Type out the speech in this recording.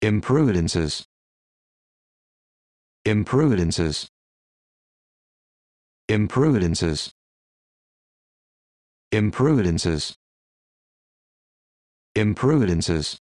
imprudences imprudences imprudences imprudences imprudences